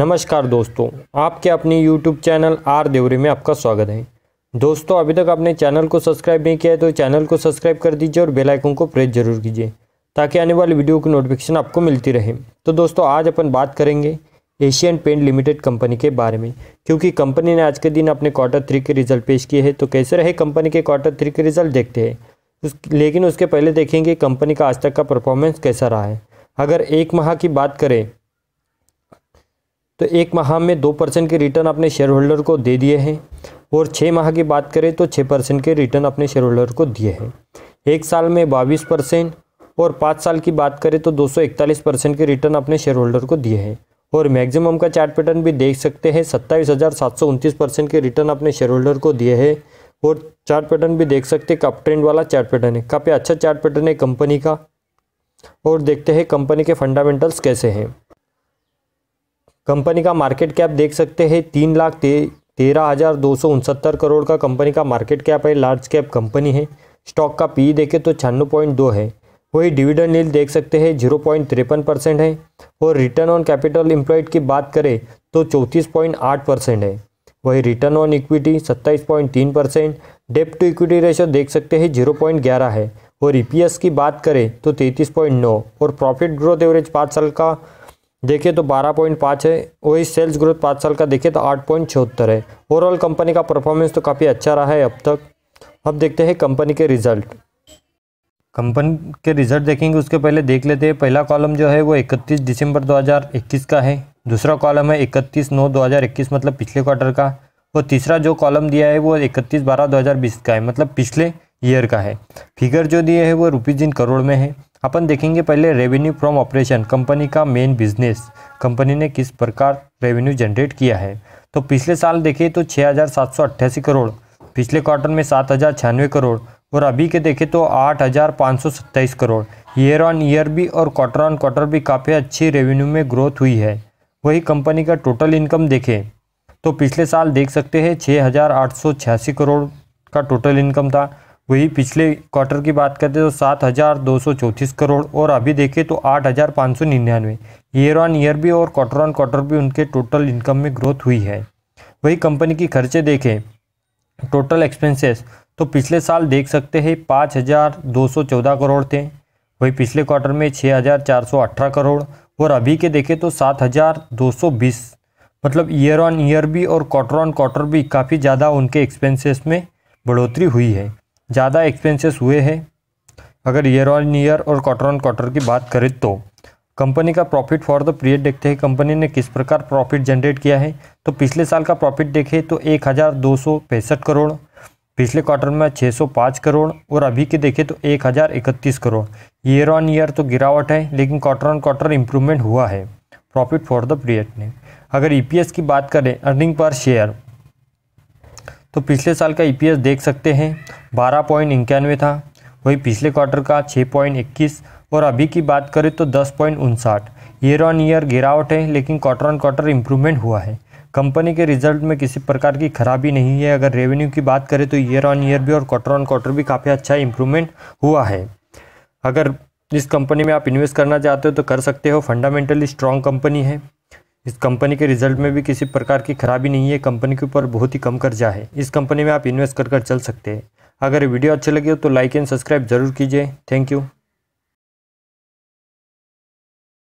नमस्कार दोस्तों आपके अपने यूट्यूब चैनल आर देवरे में आपका स्वागत है दोस्तों अभी तक आपने चैनल को सब्सक्राइब नहीं किया है तो चैनल को सब्सक्राइब कर दीजिए और बेल आइकन को प्रेस जरूर कीजिए ताकि आने वाली वीडियो की नोटिफिकेशन आपको मिलती रहे तो दोस्तों आज अपन बात करेंगे एशियन पेंट लिमिटेड कंपनी के बारे में क्योंकि कंपनी ने आज के दिन अपने क्वार्टर थ्री के रिजल्ट पेश किए हैं तो कैसे रहे कंपनी के क्वार्टर थ्री के रिजल्ट देखते हैं उस लेकिन उसके पहले देखेंगे कंपनी का आज तक का परफॉर्मेंस कैसा रहा है अगर एक माह की बात करें तो एक माह में दो परसेंट के रिटर्न अपने शेयर होल्डर को दे दिए हैं और छः माह की बात करें तो छः परसेंट के रिटर्न अपने शेयर होल्डर को दिए हैं एक साल में बाईस परसेंट और पाँच साल की बात करें तो दो सौ इकतालीस परसेंट के रिटर्न अपने शेयर होल्डर को दिए हैं और मैक्सिमम का चार्ट पैटर्न भी देख सकते हैं सत्ताईस हज़ार सात सौ उनतीस परसेंट के रिटर्न अपने शेयर होल्डर को दिए हैं और चार्ट पैटर्न भी देख सकते हैं कप ट्रेंड वाला चार्ट पैटर्न है काफ़ी अच्छा चार्ट पैटर्न है कंपनी का और देखते हैं कंपनी के फंडामेंटल्स कैसे हैं कंपनी का मार्केट कैप देख सकते हैं तीन लाख ते तेरह हज़ार दो सौ उनसत्तर करोड़ का कंपनी का मार्केट कैप है लार्ज कैप कंपनी है स्टॉक का पी देखें तो छियानवे पॉइंट दो है वही डिविडेंड नील देख सकते हैं जीरो पॉइंट तिरपन परसेंट है और रिटर्न ऑन कैपिटल एम्प्लॉयड की बात करें तो चौंतीस पॉइंट आठ परसेंट है वही रिटर्न ऑन इक्विटी सत्ताईस पॉइंट तीन percent debt to equity ratio देख सकते हैं जीरो पॉइंट ग्यारह है और ई की बात करें तो तैंतीस पॉइंट नौ और प्रॉफिट ग्रोथ एवरेज पाँच साल का देखिए तो 12.5 है वही सेल्स ग्रोथ पाँच साल का देखिए तो आठ पॉइंट छिहत्तर है ओवरऑल कंपनी का परफॉर्मेंस तो काफ़ी अच्छा रहा है अब तक अब देखते हैं कंपनी के रिजल्ट कंपनी के रिजल्ट देखेंगे उसके पहले देख लेते हैं पहला कॉलम जो है वो 31 दिसंबर 2021 का है दूसरा कॉलम है 31 नौ 2021 मतलब पिछले क्वार्टर का और तीसरा जो कॉलम दिया है वो इकतीस बारह दो का है मतलब पिछले ईयर का है फिगर जो दिए है वो रुपीज़ इन करोड़ में है अपन देखेंगे पहले रेवेन्यू फ्रॉम ऑपरेशन कंपनी का मेन बिजनेस कंपनी ने किस प्रकार रेवेन्यू जनरेट किया है तो पिछले साल देखें तो छः करोड़ पिछले क्वार्टर में सात हज़ार छियानवे करोड़ और अभी के देखें तो आठ हज़ार पाँच सौ करोड़ ईयर ऑन ईयर भी और क्वार्टर ऑन क्वार्टर भी काफ़ी अच्छी रेवेन्यू में ग्रोथ हुई है वही कंपनी का टोटल इनकम देखें तो पिछले साल देख सकते हैं छः हज़ार आठ सौ छियासी करोड़ का टोटल इनकम था वही पिछले क्वार्टर की बात करते तो सात हज़ार दो सौ चौंतीस करोड़ और अभी देखें तो आठ हज़ार पाँच सौ निन्यानवे ईयर ऑन ईयर भी और क्वार्टर ऑन क्वार्टर भी उनके टोटल इनकम में ग्रोथ हुई है वही कंपनी की खर्चे देखें टोटल एक्सपेंसेस तो पिछले साल देख सकते हैं पाँच हज़ार दो सौ चौदह करोड़ थे वही पिछले क्वार्टर में छः हज़ार चार सौ अठारह करोड़ और अभी के देखें तो सात हज़ार दो सौ बीस मतलब ईयर ऑन ईयर भी और क्वार्टर ऑन क्वार्टर भी काफ़ी ज़्यादा उनके एक्सपेंसेस में बढ़ोतरी हुई है ज़्यादा एक्सपेंसेस हुए हैं अगर ईयर ऑन ईयर और क्वार्टर ऑन क्वार्टर की बात करें तो कंपनी का प्रॉफिट फॉर द पीरियड देखते हैं कंपनी ने किस प्रकार प्रॉफिट जनरेट किया है तो पिछले साल का प्रॉफिट देखें तो एक हज़ार दो सौ पैंसठ करोड़ पिछले क्वार्टर में छः सौ पाँच करोड़ और अभी के देखें तो एक हज़ार इकतीस करोड़ ईयर ऑन ईयर तो गिरावट है लेकिन क्वार्टर ऑन क्वार्टर इंप्रूवमेंट हुआ है प्रॉफिट फॉर द पीरियड ने अगर एस e की बात करें अर्निंग पर शेयर तो पिछले साल का एस e देख सकते हैं बारह पॉइंट इक्यानवे था वही पिछले क्वार्टर का छः पॉइंट इक्कीस और अभी की बात करें तो दस पॉइंट उनसाठ ईयर ऑन ईयर गिरावट है लेकिन क्वार्टर ऑन क्वार्टर इंप्रूवमेंट हुआ है कंपनी के रिजल्ट में किसी प्रकार की खराबी नहीं है अगर रेवेन्यू की बात करें तो ईयर ऑन ईयर भी और क्वार्टर ऑन क्वार्टर भी काफ़ी अच्छा इंप्रूवमेंट हुआ है अगर इस कंपनी में आप इन्वेस्ट करना चाहते हो तो कर सकते हो फंडामेंटली स्ट्रॉन्ग कंपनी है इस कंपनी के रिजल्ट में भी किसी प्रकार की खराबी नहीं है कंपनी के ऊपर बहुत ही कम कर्जा है इस कंपनी में आप इन्वेस्ट कर कर चल सकते हैं अगर वीडियो अच्छी लगी हो तो लाइक एंड सब्सक्राइब जरूर कीजिए थैंक यू